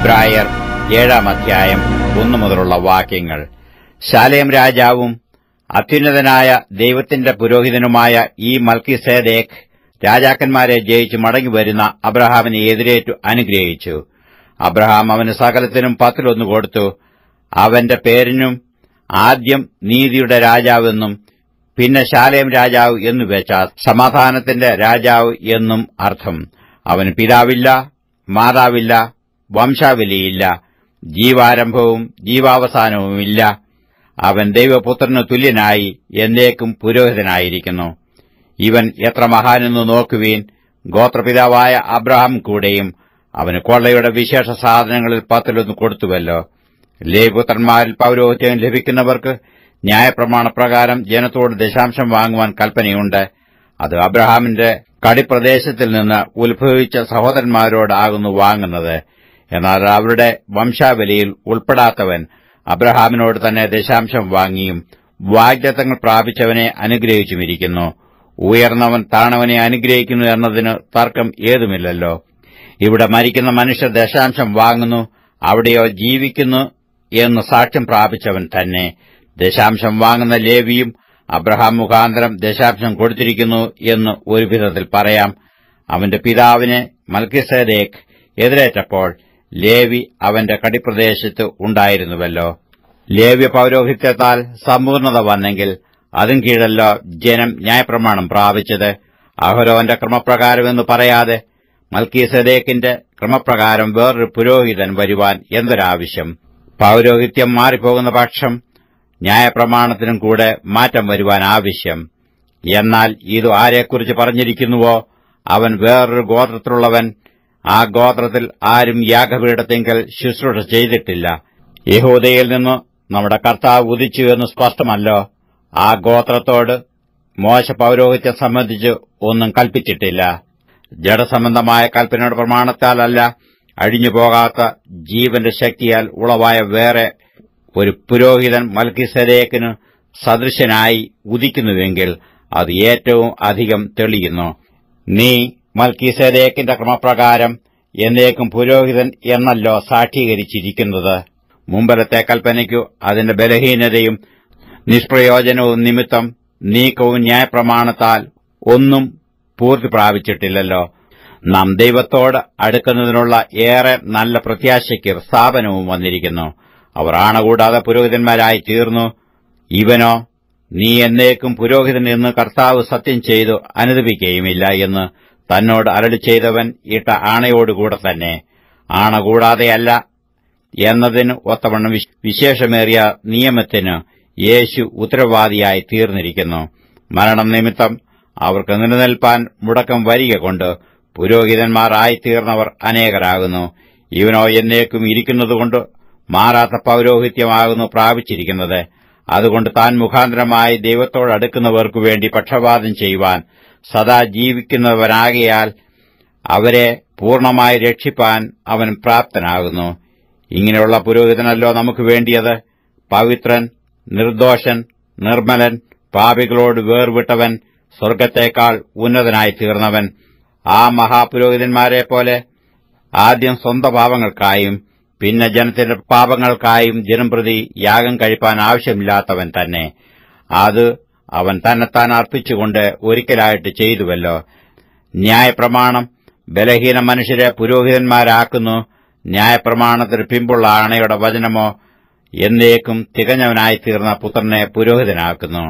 എബ്രായർ ഏഴാം അധ്യായം ഒന്നു മുതലുള്ള വാക്യങ്ങൾ ശാലേം രാജാവും അത്യുന്നതനായ ദൈവത്തിന്റെ പുരോഹിതനുമായ ഈ മൽക്കിസേദേഖ് രാജാക്കന്മാരെ ജയിച്ചു മടങ്ങിവരുന്ന അബ്രഹാമിനെ എതിരേറ്റു അനുഗ്രഹിച്ചു അബ്രഹാം അവന് സകലത്തിനും പത്തിലൊന്നു കൊടുത്തു അവന്റെ പേരിനും ആദ്യം നീതിയുടെ രാജാവെന്നും പിന്നെ ശാലേം രാജാവ് എന്നു വെച്ച സമാധാനത്തിന്റെ രാജാവ് എന്നും അർത്ഥം അവന് പിതാവില്ല മാതാവില്ല വംശാവലിയില്ല ജീവാരംഭവും ജീവാവസാനവുമില്ല അവൻ ദൈവപുത്രനു തുല്യനായി എന്നേക്കും പുരോഹിതനായിരിക്കുന്നു ഇവൻ എത്ര മഹാനെന്ന് നോക്കുവീൻ ഗോത്രപിതാവായ അബ്രഹാം കൂടെയും അവന് കൊള്ളയുടെ വിശേഷ സാധനങ്ങളിൽ പത്തിലൊന്ന് കൊടുത്തുവല്ലോ ലേപുത്രന്മാരിൽ പൌരോഹിത്യം ലഭിക്കുന്നവർക്ക് ന്യായപ്രമാണപ്രകാരം ജനത്തോട് ദശാംശം വാങ്ങുവാൻ കൽപ്പനയുണ്ട് അത് അബ്രഹാമിന്റെ കടിപ്രദേശത്തിൽ നിന്ന് ഉത്ഭവിച്ച സഹോദരന്മാരോടാകുന്നു വാങ്ങുന്നത് എന്നാൽ അവരുടെ വംശാവലിയിൽ ഉൾപ്പെടാത്തവൻ അബ്രഹാമിനോട് തന്നെ ദശാംശം വാങ്ങിയും വാഗ്ദത്തങ്ങൾ പ്രാപിച്ചവനെ അനുഗ്രഹിച്ചുമിരിക്കുന്നു ഉയർന്നവൻ താണവനെ അനുഗ്രഹിക്കുന്നു എന്നതിന് തർക്കം ഏതുമില്ലല്ലോ ഇവിടെ മരിക്കുന്ന മനുഷ്യർ ദശാംശം വാങ്ങുന്നു അവിടെയോ ജീവിക്കുന്നു എന്ന് സാക്ഷ്യം പ്രാപിച്ചവൻ തന്നെ ദശാംശം വാങ്ങുന്ന ലേവിയും അബ്രഹാം മുഖാന്തരം ദശാംശം കൊടുത്തിരിക്കുന്നു എന്ന് ഒരു വിധത്തിൽ പറയാം അവന്റെ പിതാവിനെ മൽക്കിസേദേഖ് എതിരേറ്റപ്പോൾ ലേവി അവന്റെ കടിപ്രദേശത്ത് ഉണ്ടായിരുന്നുവല്ലോ ലേവ്യ പൌരോഹിത്യത്താൽ സമ്പൂർണത വന്നെങ്കിൽ അതും കീഴല്ലോ ജനം ന്യായപ്രമാണം പ്രാപിച്ചത് അഹരോന്റെ ക്രമപ്രകാരമെന്ന് പറയാതെ മൽക്കീസദേക്കിന്റെ ക്രമപ്രകാരം വേറൊരു പുരോഹിതൻ വരുവാൻ എന്തൊരാവശ്യം പൌരോഹിത്യം മാറിപ്പോകുന്ന പക്ഷം ന്യായപ്രമാണത്തിനും കൂടെ മാറ്റം വരുവാൻ ആവശ്യം എന്നാൽ ഇത് ആരെക്കുറിച്ച് പറഞ്ഞിരിക്കുന്നുവോ അവൻ വേറൊരു ഗോത്രത്തിലുള്ളവൻ ആ ഗോത്രത്തിൽ ആരും യാഗപീഠത്തെങ്കിൽ ശുശ്രൂഷ ചെയ്തിട്ടില്ല യഹൂദയിൽ നിന്ന് നമ്മുടെ കർത്താവ് ഉദിച്ചു എന്ന് സ്പഷ്ടമല്ലോ ആ ഗോത്രത്തോട് മോശ പൌരോഹിത്യം സംബന്ധിച്ച് ഒന്നും കൽപ്പിച്ചിട്ടില്ല ജഡസംബന്ധമായ കൽപ്പനയുടെ പ്രമാണത്താലല്ല അഴിഞ്ഞുപോകാത്ത ജീവന്റെ ശക്തിയാൽ ഉളവായ വേറെ ഒരു പുരോഹിതൻ മൽക്കിസരേക്കിന് സദൃശനായി ഉദിക്കുന്നുവെങ്കിൽ അത് ഏറ്റവും അധികം തെളിയുന്നു നീ മൽക്കീസേദേക്കിന്റെ ക്രമപ്രകാരം എന്നേക്കും പുരോഹിതൻ എന്നല്ലോ സാക്ഷീകരിച്ചിരിക്കുന്നത് മുമ്പലത്തെ കൽപ്പനയ്ക്കു അതിന്റെ ബലഹീനതയും നിഷ്പ്രയോജനവും നിമിത്തം നീക്കവും ന്യായപ്രമാണത്താൽ ഒന്നും പൂർത്തി പ്രാപിച്ചിട്ടില്ലല്ലോ നാം ദൈവത്തോട് അടുക്കുന്നതിനുള്ള ഏറെ നല്ല പ്രത്യാശയ്ക്ക് സ്ഥാപനവും വന്നിരിക്കുന്നു അവർ ആണകൂടാതെ പുരോഹിതന്മാരായി തീർന്നു ഇവനോ നീ എന്നേക്കും പുരോഹിതൻ എന്ന് കർത്താവ് സത്യം ചെയ്തു അനുദപിക്കുകയുമില്ല എന്ന് തന്നോട് അരളി ചെയ്തവൻ ഇട്ട ആണയോടുകൂടെ തന്നെ ആണ കൂടാതെയല്ല എന്നതിന് ഒത്തവണ്ണം വിശേഷമേറിയ നിയമത്തിന് യേശു ഉത്തരവാദിയായി തീർന്നിരിക്കുന്നു മരണം നിമിത്തം അവർക്ക് നിലനിൽപ്പാൻ മുടക്കം വരിക കൊണ്ട് പുരോഹിതന്മാരായിത്തീർന്നവർ അനേകരാകുന്നു ഇവനോ എന്നേക്കും ഇരിക്കുന്നതുകൊണ്ട് മാറാത്ത പൌരോഹിത്യമാകുന്നു പ്രാപിച്ചിരിക്കുന്നത് അതുകൊണ്ട് താൻ മുഖാന്തരമായി ദൈവത്തോടടുക്കുന്നവർക്കു വേണ്ടി പക്ഷപാതം ചെയ്യുവാൻ സദാ ജീവിക്കുന്നവരാകയാൽ അവരെ പൂർണമായി രക്ഷിപ്പാൻ അവൻ പ്രാപ്തനാകുന്നു ഇങ്ങനെയുള്ള പുരോഹിതനല്ലോ നമുക്ക് വേണ്ടിയത് പവിത്രൻ നിർദോഷൻ നിർമ്മലൻ പാപികളോട് വേർവിട്ടവൻ സ്വർഗത്തേക്കാൾ ഉന്നതനായി തീർന്നവൻ ആ മഹാപുരോഹിതന്മാരെ പോലെ ആദ്യം സ്വന്തം പാപങ്ങൾക്കായും പിന്നെ ജനത്തിന്റെ പാപങ്ങൾക്കായും പ്രതി യാഗം കഴിപ്പാൻ ആവശ്യമില്ലാത്തവൻ തന്നെ അത് അവൻ തന്നെത്താൻ അർപ്പിച്ചുകൊണ്ട് ഒരിക്കലായിട്ട് ചെയ്തുവല്ലോ ന്യായപ്രമാണം ബലഹീന മനുഷ്യരെ പുരോഹിതന്മാരാക്കുന്നു ന്യായപ്രമാണത്തിന് പിമ്പുള്ള ആണയുടെ വചനമോ എന്നേക്കും തികഞ്ഞവനായിത്തീർന്ന പുത്രനെ പുരോഹിതനാക്കുന്നു